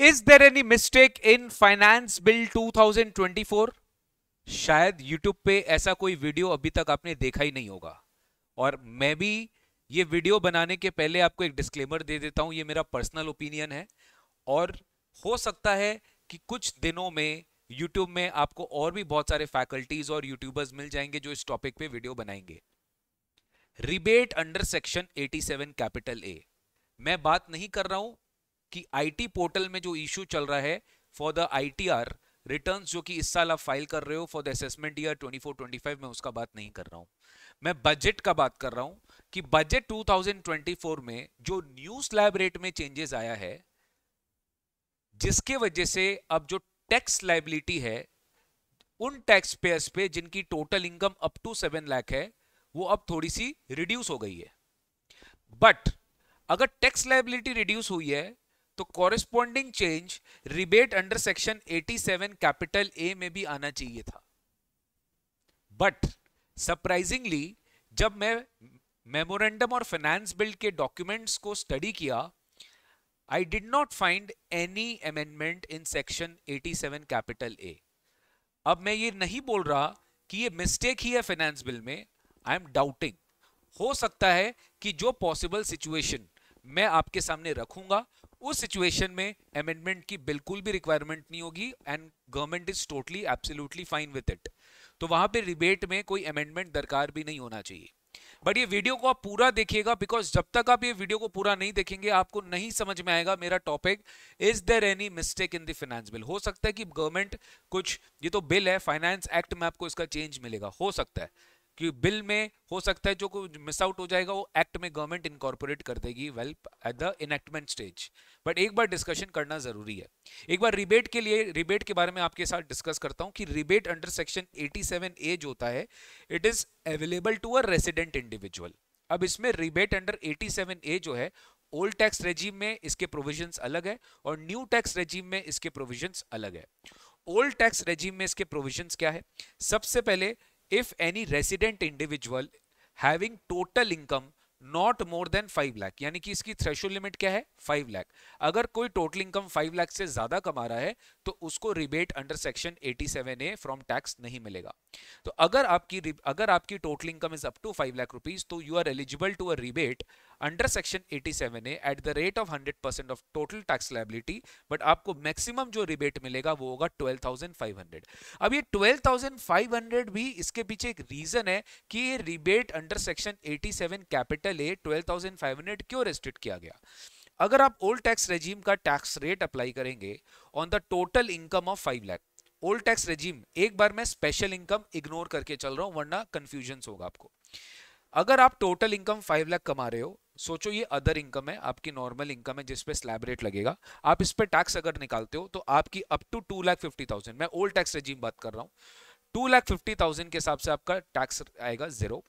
is there any mistake in finance bill 2024 शायद YouTube पे ऐसा कोई वीडियो अभी तक आपने देखा ही नहीं होगा और मैं भी ये वीडियो बनाने के पहले आपको एक डिस्क्लेमर दे देता हूं ये मेरा पर्सनल ओपिनियन है और हो सकता है कि कुछ दिनों में यूट्यूब में आपको और भी बहुत सारे फैकल्टीज और यूट्यूबर्स मिल जाएंगे जो इस टॉपिक पे वीडियो बनाएंगे rebate under section 87 capital A मैं बात नहीं कर रहा हूं कि आईटी पोर्टल में जो इश्यू चल रहा है फॉर द आईटीआर रिटर्न्स जो कि इस साल आप फाइल कर रहे हो फॉर द असेसमेंट ईयर 24 25 में उसका बात नहीं कर रहा हूं मैं बजट का बात कर रहा हूं कि बजट 2024 में जो न्यू स्लैब रेट में चेंजेस आया है जिसके वजह से अब जो टैक्स लाइबिलिटी है उन टैक्स पेयर्स पे जिनकी total income up to seven lakh है वो अब थोड़ी सी रिड्यूस हो गई है बट अगर टैक्स लाइबिलिटी रिड्यूस हुई है तो corresponding change rebate under section 87 capital A में भी आना चाहिए था बट सरप्राइजिंगली जब मैं मेमोरेंडम और फाइनेंस बिल के डॉक्यूमेंट्स को स्टडी किया I did not find any amendment in section 87 capital A अब मैं ये नहीं बोल रहा कि ये मिस्टेक ही है फाइनेंस बिल में आई एम डाउटिंग हो सकता है कि जो पॉसिबल सिचुएशन मैं आपके सामने रखूंगा उस सिचुएशन में अमेंडमेंट की बिल्कुल भी रिक्वायरमेंट नहीं होगी and government is totally absolutely fine with it तो वहां पे रिबेट में कोई अमेंडमेंट दरकार भी नहीं होना चाहिए बट ये वीडियो को आप पूरा देखिएगा बिकॉज जब तक आप ये वीडियो को पूरा नहीं देखेंगे आपको नहीं समझ में आएगा मेरा topic is there any mistake in the finance bill हो सकता है कि गवर्नमेंट कुछ ये तो बिल है फाइनेंस एक्ट में आपको इसका चेंज मिलेगा हो सकता है कि बिल में हो सकता है जो कुछ मिस आउट हो जाएगा वो एक्ट में गवर्नमेंट इनकॉर्पोरेट कर देगी well at the enactment stage but एक बार डिस्कशन करना जरूरी है एक बार रिबेट के लिए रिबेट के बारे में आपके साथ डिस्कस करता हूँ कि रिबेट अंडर सेक्शन 87 ए जो होता है it is available to a resident individual अब इसमें रिबेट अंडर 87 ए जो है ओल्ड टैक्स रेजीम में इसके प्रोविजन अलग है और न्यू टैक्स रेजीम में इसके प्रोविजन अलग है ओल्ड टैक्स रेजीम में इसके प्रोविजन क्या है सबसे पहले if any resident individual having total income not more than five lakh यानी कि इसकी थ्रेशो लिमिट क्या है फाइव लाख अगर कोई टोटल इनकम फाइव लाख से ज्यादा कमा रहा है तो उसको rebate under section seven A from tax नहीं मिलेगा तो अगर आपकी अगर आपकी total income is up to five lakh rupees तो you are eligible to a rebate under section 87 A at the rate of 100 percent of total tax liability but आपको maximum जो रिबेट मिलेगा वो होगा 12,500 अब ये 12,500 भी इसके पीछे एक रीजन है कि ये rebate under section 87 capital A 12,500 क्यों रेस्ट्रिक्ट किया गया अगर आप ओल्ड टैक्स रेजीम का टैक्स रेट अप्लाई करेंगे on the total income of five lakh old tax regime एक बार मैं स्पेशल इनकम इग्नोर करके चल रहा हूँ वरना कंफ्यूजन होगा आपको अगर आप टोटल इनकम फाइव लाख कमा रहे हो सोचो ये अदर इनकम है आपकी नॉर्मल इनकम है जिसपे स्लैब रेट लगेगा आप इस पर टैक्स अगर निकालते हो तो आपकी up to two lakh fifty thousand मैं ओल्ड टैक्स रेजीम बात कर रहा हूँ टू लाख फिफ्टी थाउजेंड के हिसाब से आपका टैक्स आएगा zero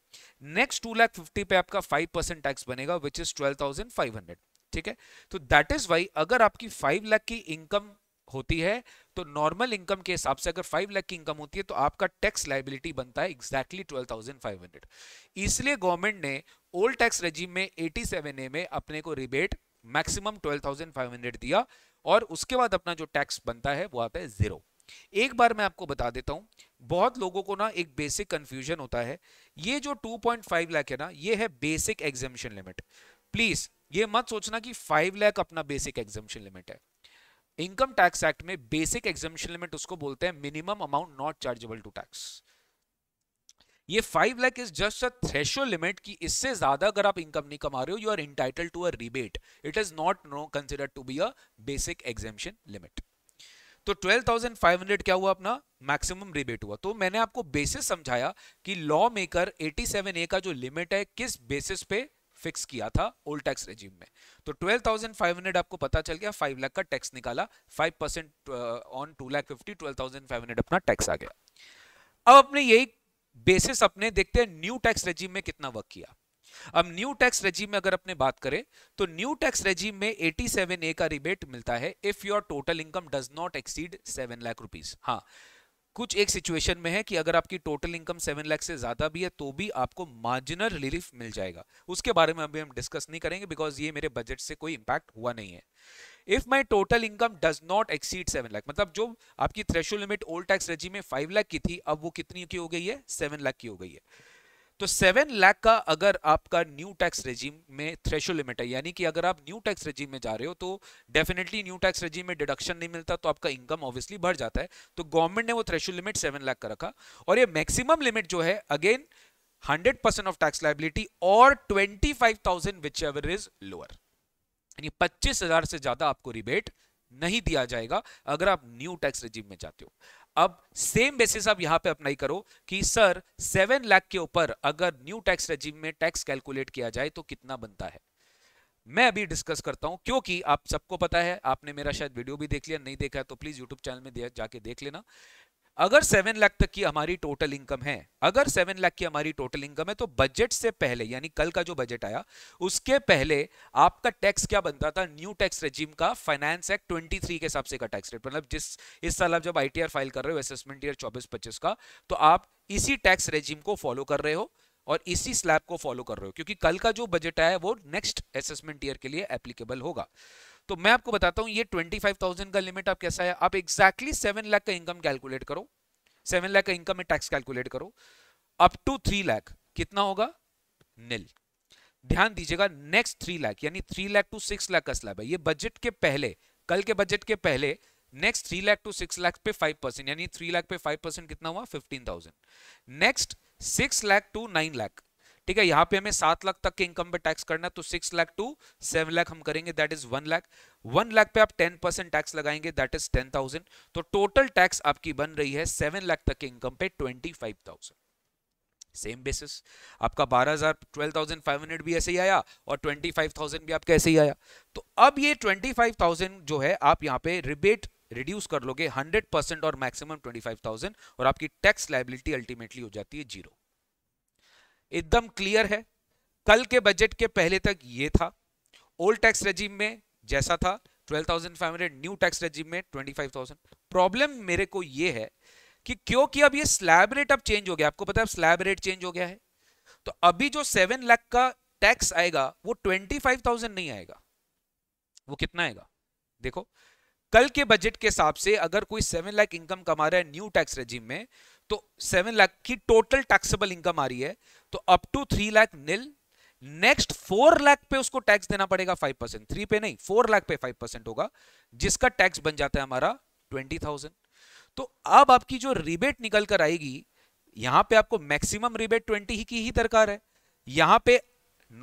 next two lakh fifty पे आपका फाइव परसेंट टैक्स बनेगा which is twelve thousand five hundred ठीक है तो दैट इज वाई अगर आपकी फाइव लाख की इनकम होती है तो नॉर्मल इनकम के हिसाब से अगर 5 लाख की इनकम होती है तो आपका टैक्स लाइबिलिटी बनता है एग्जैक्टली ट्वेल्व थाउजेंड इसलिए गवर्नमेंट ने ओल्ड टैक्स रजीम में एटी सेवन ए में अपने को रिबेट मैक्सिमम ट्वेल्व दिया और उसके बाद अपना जो टैक्स बनता है वो आता है जीरो एक बार मैं आपको बता देता हूं बहुत लोगों को ना एक बेसिक कंफ्यूजन होता है ये जो 2.5 लाख है ना ये है बेसिक एग्जामेशन लिमिट प्लीज ये मत सोचना कि 5 लाख अपना बेसिक एग्जामेशन लिमिट है इनकम टैक्स एक्ट में बेसिक एग्जामेशन लिमिट उसको बोलते हैं minimum amount not chargeable to tax ये five lakh is just a threshold limit कि इससे ज्यादा अगर आप इनकम नहीं कमा रहे हो you are entitled to a rebate it is not no consider to be a basic exemption limit तो 12,500 क्या हुआ अपना मैक्सिमम रिबेट हुआ तो मैंने आपको बेसिस समझाया कि लॉ मेकर 87 ए का जो लिमिट है किस बेसिस पे फिक्स किया था ओल्ड टैक्स रेजिम में तो 12,500 आपको पता चल गया 5 लाख का टैक्स निकाला 5 percent on two lakh fifty twelve अपना टैक्स आ गया अब अपने यही बेसिस अपने देखते हैं न्यू टैक्स रेजिम में कितना वर्क किया अब न्यू टैक्स रेजिम में अगर अपने बात करें तो न्यू टैक्स रेजिम में 87 ए का रिबेट मिलता है if your total income does not exceed 7 lakh rupees हाँ कुछ एक सिचुएशन में है कि अगर आपकी टोटल इनकम सेवन लाख से ज्यादा भी है तो भी आपको मार्जिनल रिलीफ मिल जाएगा उसके बारे में अभी हम डिस्कस नहीं करेंगे बिकॉज ये मेरे बजट से कोई इम्पैक्ट हुआ नहीं है if my total income does not exceed seven lakh मतलब जो आपकी threshold limit old tax regime में फाइव लाख की थी अब वो कितनी की हो गई है सेवन लाख की हो गई है तो सेवन लाख का अगर आपका न्यू टैक्स रेजीम में थ्रेशो लिमिट है यानी कि अगर आप न्यू टैक्स रेजीम में जा रहे हो तो डेफिनेटली न्यू टैक्स रेजीम में डिडक्शन नहीं मिलता तो आपका इनकम ऑब्वियसली बढ़ जाता है तो गवर्नमेंट ने वो थ्रेशो लिमिट सेवन लाख का रखा और ये मैक्सिमम लिमिट जो है again hundred of tax liability और twenty five ever is lower यानी पच्चीस से ज्यादा आपको रिबेट नहीं दिया जाएगा अगर आप न्यू टैक्स रेजीम में जाते हो अब सेम बेसिस आप यहां पे अप्लाई करो कि सर सेवन लाख के ऊपर अगर न्यू टैक्स रेजिम में टैक्स कैलकुलेट किया जाए तो कितना बनता है मैं अभी डिस्कस करता हूं क्योंकि आप सबको पता है आपने मेरा शायद वीडियो भी देख लिया नहीं देखा है तो प्लीज यूट्यूब चैनल में जाके देख लेना अगर सेवन लाख तक की हमारी टोटल इनकम है अगर सेवन लाख की हमारी टोटल इनकम है तो बजट से पहले यानी कल का जो बजट आया उसके पहले आपका टैक्स क्या बनता था न्यू टैक्स रेजिम का फाइनेंस एक्ट ट्वेंटी थ्री के हिसाब से का टैक्स रेट मतलब जिस इस साल आप जब आई फाइल कर रहे हो असेसमेंट ईयर चौबीस पच्चीस का तो आप इसी टैक्स रेजिम को फॉलो कर रहे हो और इसी स्लैब को फॉलो कर रहे हो क्योंकि कल का जो बजट आया वो नेक्स्ट असेसमेंट ईयर के लिए एप्लीकेबल होगा तो मैं आपको बताता हूं ये 25,000 का लिमिट आप कैसा है आप एक्जैक्टली सेवन लाख का इनकम कैलकुलेट करो सेवन लाख का इनकम में टैक्स कैलकुलेट करो अप टू थ्री लाख कितना होगा निल ध्यान दीजिएगा नेक्स्ट थ्री लाख यानी three lakh to six lakh का स्लैब है ये बजट के पहले कल के बजट के पहले next three lakh to six lakh पे फाइव परसेंट यानी थ्री लाख पे फाइव परसेंट कितना हुआ fifteen thousand next six lakh to nine lakh ठीक है यहाँ पे हमें सात लाख तक के इनकम पे टैक्स करना है तो six lakh to seven lakh हम करेंगे that is one lakh one lakh पे आप टेन परसेंट टैक्स लगाएंगे दैट इज टेन थाउजेंड तो टोटल टैक्स आपकी बन रही है सेवन लाख तक के इनकम पे twenty five thousand same basis आपका 12,000 12,500 भी ऐसे ही आया और 25,000 भी आपके ऐसे ही आया तो अब ये 25,000 जो है आप यहाँ पे रिबेट रिड्यूस कर लोगे 100 और मैक्सिमम 25,000 और आपकी टैक्स लाइबिलिटी अल्टीमेटली हो जाती है जीरो एकदम क्लियर है कल के बजट के पहले तक ये था ओल्ड टैक्स रेजिम में जैसा था 12,500 न्यू टैक्स रेजिम में 25,000 प्रॉब्लम मेरे को ये है कि क्योंकि अब ये स्लैब रेट अब चेंज हो गया आपको पता है स्लैब रेट चेंज हो गया है तो अभी जो सेवन लाख का टैक्स आएगा वो ट्वेंटी नहीं आएगा वो कितना आएगा देखो कल के बजट के हिसाब से अगर कोई सेवन लाख इनकम कमा रहा है न्यू टैक्स रेजिम में तो सेवन लाख की टोटल टैक्सेबल इनकम आ रही है तो up to three lakh nil next four lakh पे उसको टैक्स देना पड़ेगा फाइव परसेंट थ्री पे नहीं फोर लाख पे फाइव परसेंट होगा जिसका टैक्स बन जाता है हमारा ट्वेंटी थाउजेंड तो अब आपकी जो रिबेट निकल कर आएगी यहां पे आपको मैक्सिमम रिबेट ट्वेंटी ही की ही दरकार है यहां पे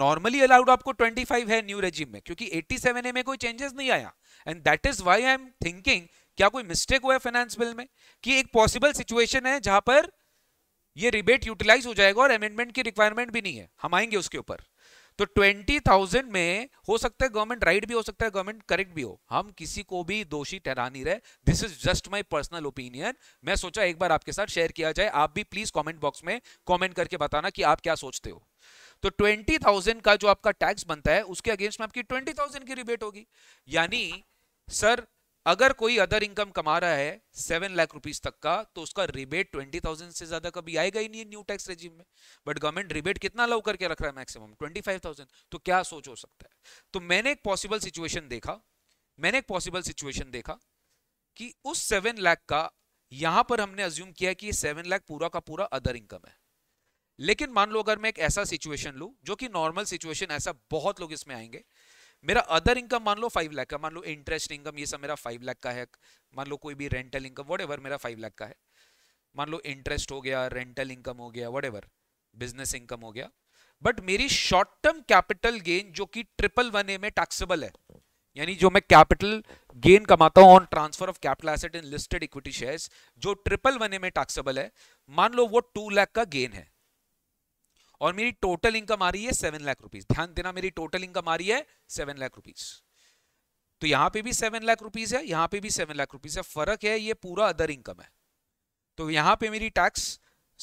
नॉर्मली अलाउड आपको ट्वेंटी फाइव है न्यू रेजिम में क्योंकि एट्टी सेवन ए में कोई चेंजेस नहीं आया and that is why I am thinking क्या कोई मिस्टेक हुआ है फाइनेंस बिल में कि एक पॉसिबल सिचुएशन है जहां पर ये रिबेट यूटिलाइज हो जाएगा और अमेंडमेंट की रिक्वायरमेंट भी नहीं है हम आएंगे उसके ऊपर तो 20,000 में हो सकता है गवर्नमेंट राइट भी हो सकता है गवर्नमेंट करेक्ट भी हो हम किसी को भी दोषी ठहरा नहीं रहे this is just my personal opinion मैं सोचा एक बार आपके साथ शेयर किया जाए आप भी प्लीज कमेंट बॉक्स में कमेंट करके बताना कि आप क्या सोचते हो तो 20,000 का जो आपका टैक्स बनता है उसके अगेंस्ट में आपकी ट्वेंटी की रिबेट होगी यानी सर अगर कोई अदर इनकम कमा रहा है सेवन लाख रुपीज तक का तो उसका रिबेट ट्वेंटी थाउजेंड से ज्यादा कभी आएगा ही नहीं न्यू टैक्स रेजिम में बट गवर्नमेंट रिबेट कितना अलाउ करके रख रहा है मैक्सिमम ट्वेंटी फाइव थाउजेंड तो क्या सोच हो सकता है तो मैंने एक पॉसिबल सिचुएशन देखा मैंने एक पॉसिबल सिचुएशन देखा कि उस सेवन लाख का यहां पर हमने अज्यूम किया कि सेवन लाख पूरा का पूरा अदर इनकम है लेकिन मान लो अगर मैं एक ऐसा सिचुएशन लू जो कि नॉर्मल सिचुएशन ऐसा बहुत लोग इसमें आएंगे मेरा अदर इनकम मान लो फाइव लाख का मान लो इंटरेस्ट इनकम ये सब मेरा फाइव लाख का है मान लो कोई भी रेंटल इनकम वट मेरा फाइव लाख का है मान लो इंटरेस्ट हो गया रेंटल इनकम हो गया वट बिजनेस इनकम हो गया बट मेरी शॉर्ट टर्म कैपिटल गेन जो कि ट्रिपल वन ए में टैक्सेबल है यानी जो मैं कैपिटल गेन कमाता हूं on transfer of capital asset in listed equity shares जो ट्रिपल वन ए में टैक्सेबल है मान लो वो टू लाख का गेन है और मेरी टोटल इनकम आ रही है सेवन लाख रुपीज ध्यान देना मेरी टोटल इनकम आ रही है सेवन लाख रुपीज तो यहां पे भी सेवन लाख रुपीज है यहां पे भी सेवन लाख रुपीज है फर्क है ये पूरा अदर इनकम है तो यहां पे मेरी टैक्स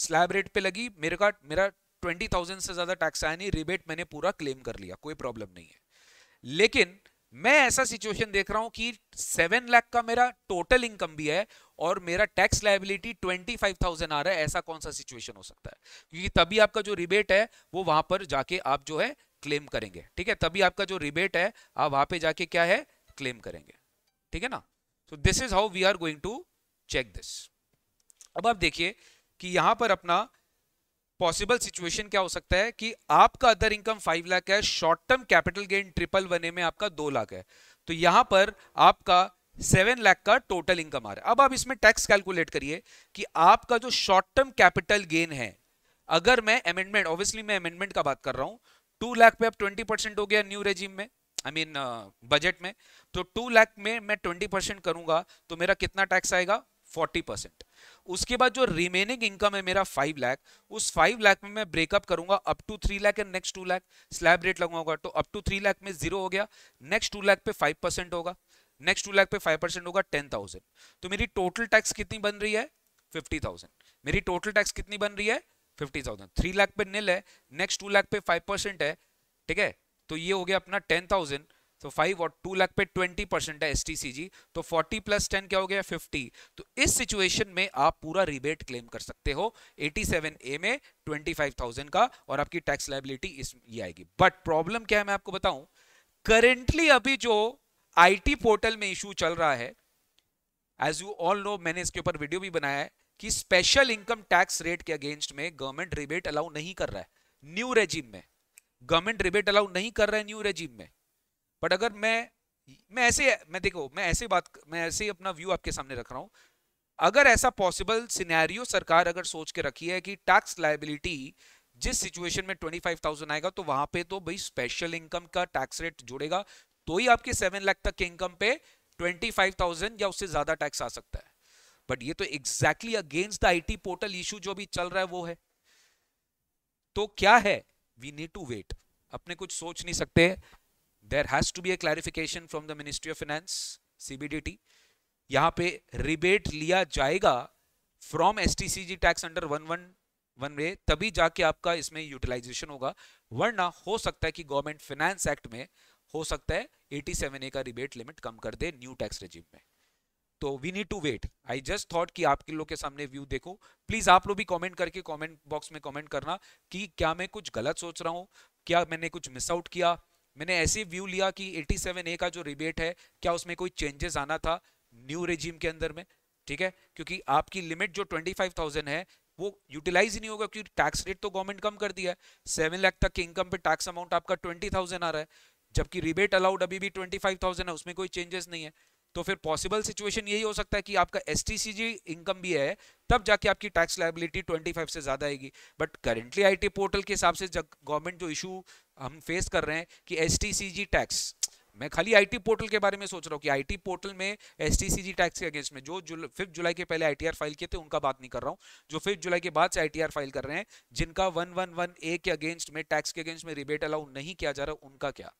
स्लैब रेट पे लगी मेरे का मेरा ट्वेंटी थाउजेंड से ज्यादा टैक्स आया नहीं रिबेट मैंने पूरा क्लेम कर लिया कोई प्रॉब्लम नहीं है लेकिन मैं ऐसा सिचुएशन देख रहा हूं कि सेवन लाख का मेरा टोटल इनकम भी है और मेरा tax liability twenty five thousand आ रहा है ऐसा कौन सा सिचुएशन हो सकता है क्योंकि तभी आपका जो रिबेट है वो वहां पर जाके आप जो है क्लेम करेंगे ठीक है तभी आपका जो रिबेट है आप वहां पे जाके क्या है क्लेम करेंगे ठीक है ना so this is how we are going to check this अब आप देखिए कि यहां पर अपना पॉसिबल सिचुएशन क्या हो सकता है कि आपका अदर इनकम फाइव लाख है short term capital gain triple बने में आपका दो लाख है तो यहां पर आपका सेवन लाख का टोटल इनकम आ रहा है अब आप इसमें टैक्स कैलकुलेट करिए कि आपका जो शॉर्ट टर्म कैपिटल गेन है अगर मैं अमेंडमेंट ऑब्वियसली मैं अमेंडमेंट का बात कर रहा हूं टू लाख पे अब ट्वेंटी परसेंट हो गया न्यू रेजिम में आई मीन बजट में तो टू लाख में मैं ट्वेंटी परसेंट करूंगा तो मेरा कितना टैक्स आएगा फोर्टी परसेंट उसके बाद जो रिमेनिंग इनकम है मेरा फाइव लाख उस फाइव लाख में मैं ब्रेकअप करूंगा up to three lakh and next two lakh slab rate लगाऊंगा तो अप टू थ्री लाख में जीरो हो गया नेक्स्ट टू लाख पे फाइव परसेंट होगा नेक्स्ट टू लाख पे फाइव परसेंट होगा टेन थाउजेंड तो मेरी टोटल टैक्स कितनी बन रही है फिफ्टी थाउजेंड मेरी टोटल टैक्स कितनी बन रही है फिफ्टी थाउजेंड थ्री लाख पे निल है नेक्स्ट टू लाख पे फाइव परसेंट है ठीक है तो ये हो गया अपना टेन थाउजेंड तो फाइव और टू लाख पे ट्वेंटी परसेंट है एस तो फोर्टी प्लस टेन क्या हो गया फिफ्टी तो इस सिचुएशन में आप पूरा रिबेट क्लेम कर सकते हो एटी सेवन ए में ट्वेंटी फाइव थाउजेंड का और आपकी टैक्स लाइबिलिटी इस ये आएगी बट प्रॉब्लम क्या है मैं आपको बताऊं करेंटली अभी जो आईटी पोर्टल में इशू चल रहा है एज यू ऑल नो मैंने इसके ऊपर वीडियो भी बनाया है कि स्पेशल इनकम टैक्स रेट के अगेंस्ट में गवर्नमेंट रिबेट अलाउ नहीं कर रहा है न्यू रेजिम में गवर्नमेंट रिबेट अलाउ नहीं कर रहा है न्यू रेजिम में बट अगर मैं मैं ऐसे मैं देखो मैं ऐसे बात मैं ऐसे ही अपना व्यू आपके सामने रख रहा हूँ अगर ऐसा पॉसिबल सिनेरियो सरकार अगर सोच के रखी है कि टैक्स लाइबिलिटी जिस सिचुएशन में ट्वेंटी फाइव थाउजेंड आएगा तो वहां पे तो भाई स्पेशल इनकम का टैक्स रेट जुड़ेगा तो ही आपके सेवन लाख तक के इनकम पे ट्वेंटी फाइव थाउजेंड या उससे ज्यादा टैक्स आ सकता है बट ये तो exactly against the IT portal issue जो भी चल रहा है वो है तो क्या है वी नीड टू वेट अपने कुछ सोच नहीं सकते there has to be a clarification from the ministry of finance CBDT यहाँ पे रिबेट लिया जाएगा from as tax under one one one वे तभी जाके आपका इसमें यूटिलाइजेशन होगा वरना हो सकता है कि गवर्नमेंट फाइनेंस एक्ट में हो सकता है 87 ए का रिबेट लिमिट कम कर दे न्यू टैक्स रेजिम में तो we need to wait I just thought कि आपके लोग के सामने व्यू देखो प्लीज आप लोग भी कमेंट करके कमेंट बॉक्स में कमेंट करना कि क्या मैं कुछ गलत सोच रहा हूँ क्या मैंने कुछ मिस आउट किया मैंने ऐसे व्यू लिया कि 87 ए का जो रिबेट है क्या उसमें कोई चेंजेस आना था न्यू रेजिम के अंदर में ठीक है क्योंकि आपकी लिमिट जो 25,000 है वो यूटिलाइज ही नहीं होगा क्योंकि टैक्स रेट तो गवर्नमेंट कम कर दिया है सेवन लाख तक के इनकम पे टैक्स अमाउंट आपका ट्वेंटी थाउजेंड आ रहा है जबकि रिबेट अलाउड अभी भी ट्वेंटी फाइव थाउजेंड है उसमें कोई चेंजेस नहीं है तो फिर पॉसिबल सिचुएशन यही हो सकता है कि आपका एस इनकम भी है तब जाके आपकी टैक्स लाइबिलिटी ट्वेंटी से ज्यादा आएगी बट करेंटली आई पोर्टल के हिसाब से जब गवर्नमेंट जो इशू हम फेस कर रहे हैं कि एस टैक्स मैं खाली आईटी पोर्टल के बारे में सोच रहा हूँ कि आईटी पोर्टल में एस टैक्स के अगेंस्ट में जो जुल, फिफ्थ जुलाई के पहले आईटीआर फाइल किए थे उनका बात नहीं कर रहा हूँ जो फिफ्थ जुलाई के बाद से आईटीआर फाइल कर रहे हैं जिनका वन वन वन ए के अगेंस्ट में टैक्स के अगेंस्ट में रिबेट अलाउ नहीं किया जा रहा उनका क्या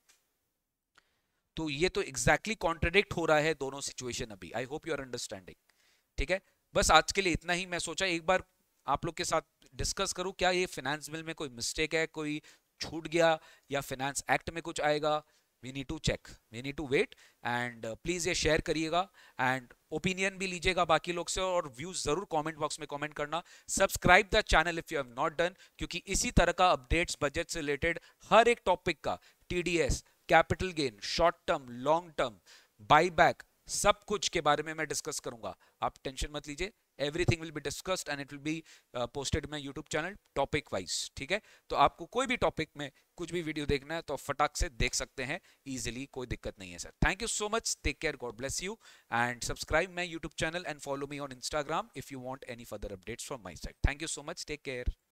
तो ये तो एग्जैक्टली exactly कॉन्ट्रडिक्ट हो रहा है दोनों सिचुएशन अभी I hope you are understanding ठीक है बस आज के लिए इतना ही मैं सोचा एक बार आप लोग के साथ डिस्कस करूं क्या ये फाइनेंस बिल में कोई मिस्टेक है कोई छूट गया या फिनेंस एक्ट में कुछ आएगा we need to check we need to wait and please ये शेयर करिएगा एंड ओपिनियन भी लीजिएगा बाकी लोग से और व्यूज ज़रूर कमेंट बॉक्स में कमेंट करना subscribe the channel if you have not done क्योंकि इसी तरह का अपडेट्स बजट से रिलेटेड हर एक टॉपिक का टी capital gain short term long term buyback सब कुछ के बारे में मैं डिस्कस करूंगा आप टेंशन मत लीजिए everything will be discussed and it will be posted my YouTube channel topic wise ठीक है तो आपको कोई भी टॉपिक में कुछ भी वीडियो देखना है तो फटाक से देख सकते हैं ईजिली कोई दिक्कत नहीं है sir thank you so much take care God bless you and subscribe my YouTube channel and follow me on Instagram if you want any further updates from my side thank you so much take care